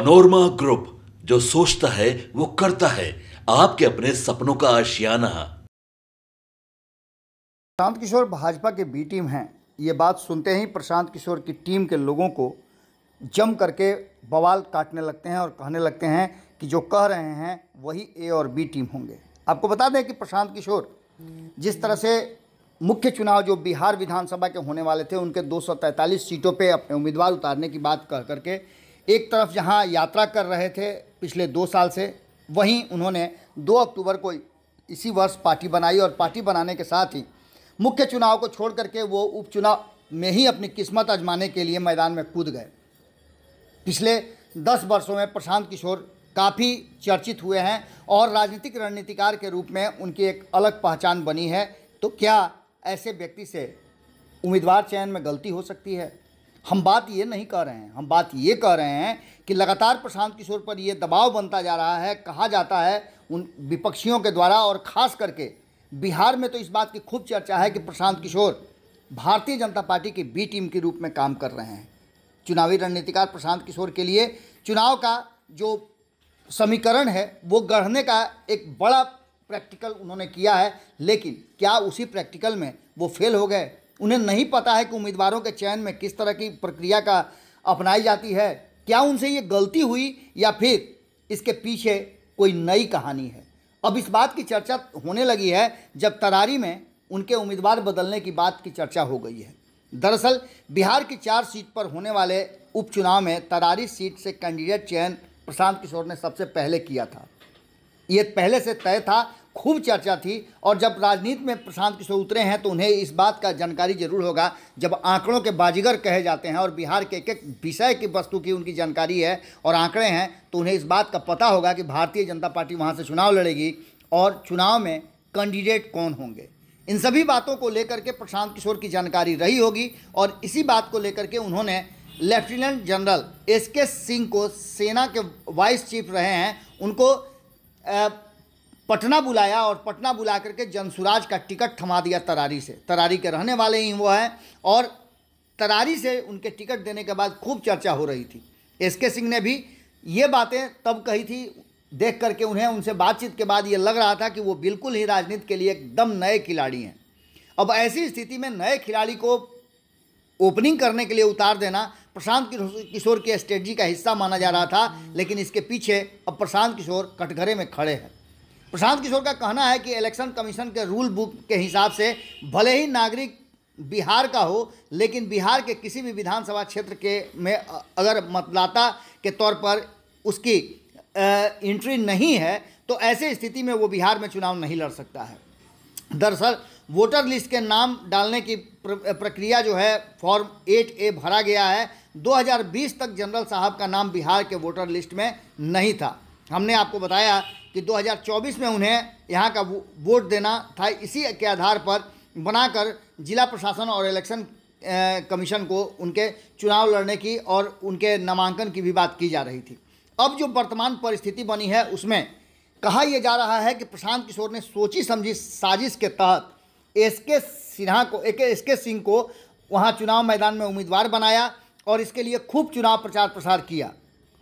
panorama group जो सोचता है वो करता है आपके अपने सपनों का आशियाना प्रशांत किशोर भाजपा के बी टीम हैं ये बात सुनते ही प्रशांत किशोर की टीम के लोगों को जम करके बवाल काटने लगते हैं और कहने लगते हैं कि जो कह रहे हैं वही ए और बी टीम होंगे आपको बता दें कि प्रशांत किशोर जिस तरह से मुख्य चुनाव जो बिहार विधानसभा के होने वाले थे उनके 243 सीटों पे अपने उम्मीदवार उतारने की बात कह करके एक तरफ जहाँ यात्रा कर रहे थे पिछले दो साल से वहीं उन्होंने दो अक्टूबर को इसी वर्ष पार्टी बनाई और पार्टी बनाने के साथ ही मुख्य चुनाव को छोड़ करके वो उपचुनाव में ही अपनी किस्मत आजमाने के लिए मैदान में कूद गए पिछले दस वर्षों में प्रशांत किशोर काफ़ी चर्चित हुए हैं और राजनीतिक रणनीतिकार के रूप में उनकी एक अलग पहचान बनी है तो क्या ऐसे व्यक्ति से उम्मीदवार चयन में गलती हो सकती है हम बात ये नहीं कह रहे हैं हम बात ये कह रहे हैं कि लगातार प्रशांत किशोर पर यह दबाव बनता जा रहा है कहा जाता है उन विपक्षियों के द्वारा और ख़ास करके बिहार में तो इस बात की खूब चर्चा है कि प्रशांत किशोर भारतीय जनता पार्टी की बी टीम के रूप में काम कर रहे हैं चुनावी रणनीतिकार प्रशांत किशोर के लिए चुनाव का जो समीकरण है वो गढ़ने का एक बड़ा प्रैक्टिकल उन्होंने किया है लेकिन क्या उसी प्रैक्टिकल में वो फेल हो गए उन्हें नहीं पता है कि उम्मीदवारों के चयन में किस तरह की प्रक्रिया का अपनाई जाती है क्या उनसे ये गलती हुई या फिर इसके पीछे कोई नई कहानी है अब इस बात की चर्चा होने लगी है जब तरारी में उनके उम्मीदवार बदलने की बात की चर्चा हो गई है दरअसल बिहार की चार सीट पर होने वाले उपचुनाव में तरारी सीट से कैंडिडेट चयन प्रशांत किशोर ने सबसे पहले किया था ये पहले से तय था खूब चर्चा थी और जब राजनीति में प्रशांत किशोर उतरे हैं तो उन्हें इस बात का जानकारी जरूर होगा जब आंकड़ों के बाजीगर कहे जाते हैं और बिहार के एक एक विषय की वस्तु की उनकी जानकारी है और आंकड़े हैं तो उन्हें इस बात का पता होगा कि भारतीय जनता पार्टी वहाँ से चुनाव लड़ेगी और चुनाव में कैंडिडेट कौन होंगे इन सभी बातों को लेकर के प्रशांत किशोर की जानकारी रही होगी और इसी बात को लेकर के उन्होंने लेफ्टिनेंट जनरल एस के सिंह को सेना के वाइस चीफ रहे हैं उनको पटना बुलाया और पटना बुला करके जनसुराज का टिकट थमा दिया तरारी से तरारी के रहने वाले ही वो हैं और तरारी से उनके टिकट देने के बाद खूब चर्चा हो रही थी एस के सिंह ने भी ये बातें तब कही थी देख करके उन्हें उनसे बातचीत के बाद ये लग रहा था कि वो बिल्कुल ही राजनीति के लिए एकदम नए खिलाड़ी हैं अब ऐसी स्थिति में नए खिलाड़ी को ओपनिंग करने के लिए उतार देना प्रशांत किशोर की स्ट्रेटजी का हिस्सा माना जा रहा था लेकिन इसके पीछे अब प्रशांत किशोर कटघरे में खड़े हैं प्रशांत किशोर का कहना है कि इलेक्शन कमीशन के रूल बुक के हिसाब से भले ही नागरिक बिहार का हो लेकिन बिहार के किसी भी विधानसभा क्षेत्र के में अगर मतदाता के तौर पर उसकी एंट्री नहीं है तो ऐसे स्थिति में वो बिहार में चुनाव नहीं लड़ सकता है दरअसल वोटर लिस्ट के नाम डालने की प्रक्रिया जो है फॉर्म एट ए भरा गया है 2020 तक जनरल साहब का नाम बिहार के वोटर लिस्ट में नहीं था हमने आपको बताया कि 2024 में उन्हें यहाँ का वोट देना था इसी के आधार पर बनाकर जिला प्रशासन और इलेक्शन कमीशन को उनके चुनाव लड़ने की और उनके नामांकन की भी बात की जा रही थी अब जो वर्तमान परिस्थिति बनी है उसमें कहा यह जा रहा है कि प्रशांत किशोर ने सोची समझी साजिश के तहत एस के सिन्हा को एस के सिंह को वहाँ चुनाव मैदान में उम्मीदवार बनाया और इसके लिए खूब चुनाव प्रचार प्रसार किया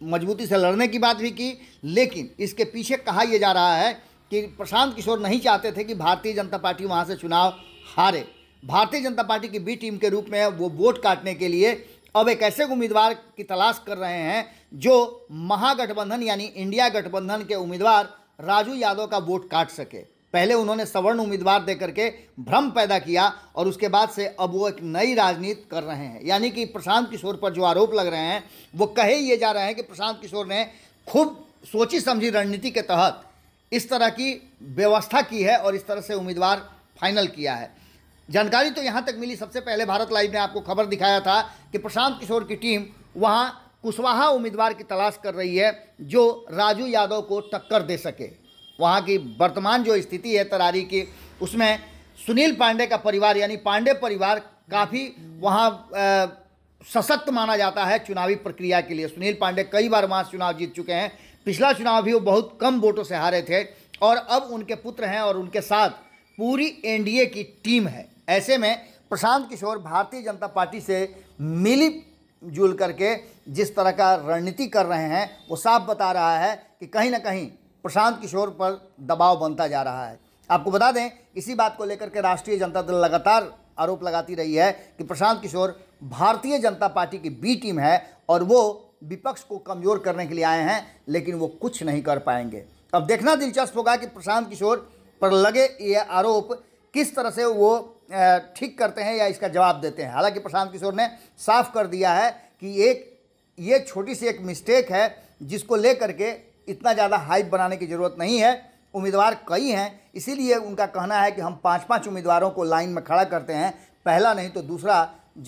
मजबूती से लड़ने की बात भी की लेकिन इसके पीछे कहा यह जा रहा है कि प्रशांत किशोर नहीं चाहते थे कि भारतीय जनता पार्टी वहाँ से चुनाव हारे भारतीय जनता पार्टी की बी टीम के रूप में वो वोट काटने के लिए अब एक ऐसे उम्मीदवार की तलाश कर रहे हैं जो महागठबंधन यानी इंडिया गठबंधन के उम्मीदवार राजू यादव का वोट काट सके पहले उन्होंने सवर्ण उम्मीदवार देकर के भ्रम पैदा किया और उसके बाद से अब वो एक नई राजनीति कर रहे हैं यानी कि प्रशांत किशोर पर जो आरोप लग रहे हैं वो कहे ये जा रहे हैं कि प्रशांत किशोर ने खूब सोची समझी रणनीति के तहत इस तरह की व्यवस्था की है और इस तरह से उम्मीदवार फाइनल किया है जानकारी तो यहाँ तक मिली सबसे पहले भारत लाइव ने आपको खबर दिखाया था कि प्रशांत किशोर की टीम वहाँ कुशवाहा उम्मीदवार की तलाश कर रही है जो राजू यादव को टक्कर दे सके वहाँ की वर्तमान जो स्थिति है तरारी की उसमें सुनील पांडे का परिवार यानी पांडे परिवार काफ़ी वहाँ सशक्त माना जाता है चुनावी प्रक्रिया के लिए सुनील पांडे कई बार वहाँ चुनाव जीत चुके हैं पिछला चुनाव भी वो बहुत कम वोटों से हारे थे और अब उनके पुत्र हैं और उनके साथ पूरी एनडीए की टीम है ऐसे में प्रशांत किशोर भारतीय जनता पार्टी से मिली जुल करके जिस तरह का रणनीति कर रहे हैं वो साफ बता रहा है कि कहीं ना कहीं प्रशांत किशोर पर दबाव बनता जा रहा है आपको बता दें इसी बात को लेकर के राष्ट्रीय जनता दल लगातार आरोप लगाती रही है कि प्रशांत किशोर भारतीय जनता पार्टी की बी टीम है और वो विपक्ष को कमज़ोर करने के लिए आए हैं लेकिन वो कुछ नहीं कर पाएंगे अब देखना दिलचस्प होगा कि प्रशांत किशोर पर लगे ये आरोप किस तरह से वो ठीक करते हैं या इसका जवाब देते हैं हालांकि प्रशांत किशोर ने साफ कर दिया है कि एक ये छोटी सी एक मिस्टेक है जिसको लेकर के इतना ज़्यादा हाइप बनाने की ज़रूरत नहीं है उम्मीदवार कई हैं इसीलिए उनका कहना है कि हम पाँच पाँच उम्मीदवारों को लाइन में खड़ा करते हैं पहला नहीं तो दूसरा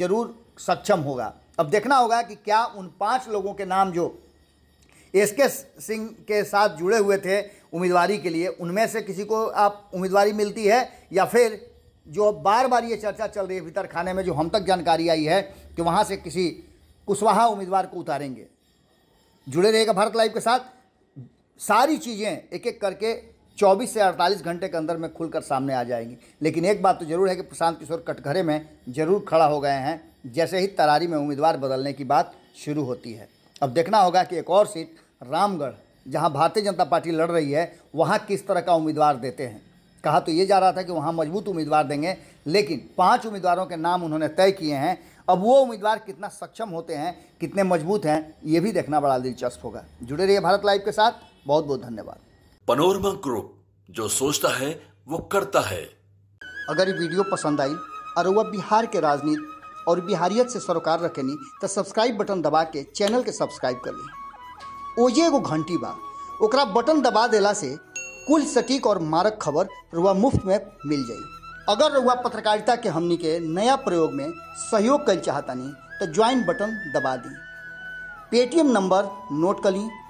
जरूर सक्षम होगा अब देखना होगा कि क्या उन पाँच लोगों के नाम जो एस के सिंह के साथ जुड़े हुए थे उम्मीदवारी के लिए उनमें से किसी को आप उम्मीदवारी मिलती है या फिर जो बार बार ये चर्चा चल रही है भीतर खाने में जो हम तक जानकारी आई है कि वहाँ से किसी कुशवाहा उम्मीदवार को उतारेंगे जुड़े रहेगा भारत लाइव के साथ सारी चीज़ें एक एक करके 24 से 48 घंटे के अंदर में खुलकर सामने आ जाएंगी लेकिन एक बात तो जरूर है कि प्रशांत किशोर कटघरे में जरूर खड़ा हो गए हैं जैसे ही तरारी में उम्मीदवार बदलने की बात शुरू होती है अब देखना होगा कि एक और सीट रामगढ़ जहां भारतीय जनता पार्टी लड़ रही है वहां किस तरह का उम्मीदवार देते हैं कहा तो ये जा रहा था कि वहाँ मजबूत उम्मीदवार देंगे लेकिन पाँच उम्मीदवारों के नाम उन्होंने तय किए हैं अब वो उम्मीदवार कितना सक्षम होते हैं कितने मजबूत हैं ये भी देखना बड़ा दिलचस्प होगा जुड़े रहिए भारत लाइव के साथ बहुत बहुत धन्यवाद पनोरमा ग्रुप जो सोचता है वो करता है अगर ये वीडियो पसंद आई और वह बिहार के राजनीति और बिहारियत से सरोकार रखेनी तो सब्सक्राइब बटन दबा के चैनल के सब्सक्राइब कर ली ओजे एगो घंटी बा ओकरा बटन दबा देला से कुल सटीक और मारक खबर रुआ मुफ्त में मिल जाए अगर रुआ पत्रकारिता के हमनी के नया प्रयोग में सहयोग कर चाहतनी तो ज्वाइन बटन दबा दी पेटीएम नंबर नोट कर ली